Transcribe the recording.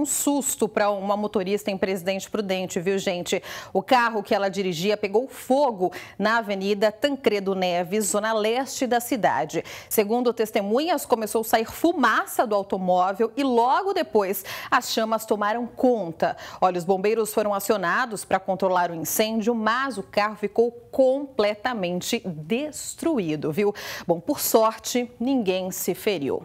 Um susto para uma motorista em Presidente Prudente, viu, gente? O carro que ela dirigia pegou fogo na Avenida Tancredo Neves, zona leste da cidade. Segundo testemunhas, começou a sair fumaça do automóvel e logo depois as chamas tomaram conta. Olha, os bombeiros foram acionados para controlar o incêndio, mas o carro ficou completamente destruído, viu? Bom, por sorte, ninguém se feriu.